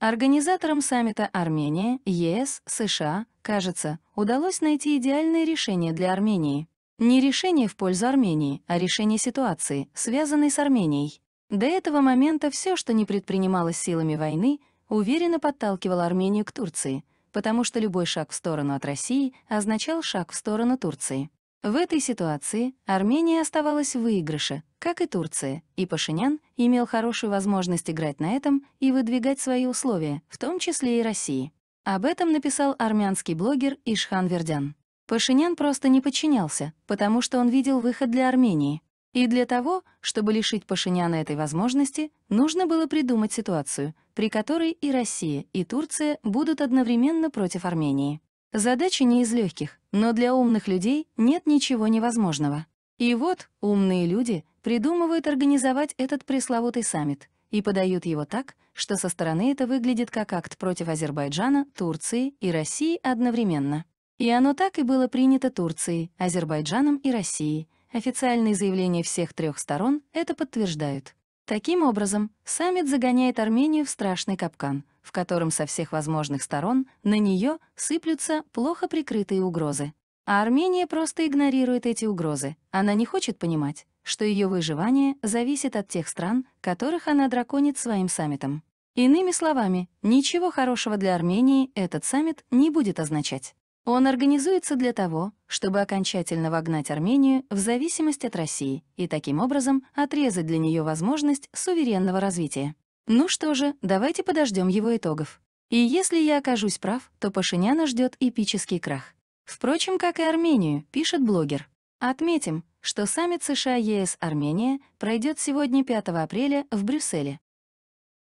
Организаторам саммита Армения, ЕС, США, кажется, удалось найти идеальное решение для Армении. Не решение в пользу Армении, а решение ситуации, связанной с Арменией. До этого момента все, что не предпринималось силами войны, уверенно подталкивало Армению к Турции, потому что любой шаг в сторону от России означал шаг в сторону Турции. В этой ситуации Армения оставалась в выигрыше, как и Турция, и Пашинян имел хорошую возможность играть на этом и выдвигать свои условия, в том числе и России. Об этом написал армянский блогер Ишхан Вердян. Пашинян просто не подчинялся, потому что он видел выход для Армении. И для того, чтобы лишить Пашиняна этой возможности, нужно было придумать ситуацию, при которой и Россия, и Турция будут одновременно против Армении. Задача не из легких, но для умных людей нет ничего невозможного. И вот умные люди придумывают организовать этот пресловутый саммит и подают его так, что со стороны это выглядит как акт против Азербайджана, Турции и России одновременно. И оно так и было принято Турцией, Азербайджаном и Россией. Официальные заявления всех трех сторон это подтверждают. Таким образом, саммит загоняет Армению в страшный капкан, в котором со всех возможных сторон на нее сыплются плохо прикрытые угрозы. А Армения просто игнорирует эти угрозы. Она не хочет понимать, что ее выживание зависит от тех стран, которых она драконит своим саммитом. Иными словами, ничего хорошего для Армении этот саммит не будет означать. Он организуется для того, чтобы окончательно вогнать Армению в зависимость от России и таким образом отрезать для нее возможность суверенного развития. Ну что же, давайте подождем его итогов. И если я окажусь прав, то Пашиняна ждет эпический крах. Впрочем, как и Армению, пишет блогер. Отметим, что саммит США-ЕС-Армения пройдет сегодня 5 апреля в Брюсселе.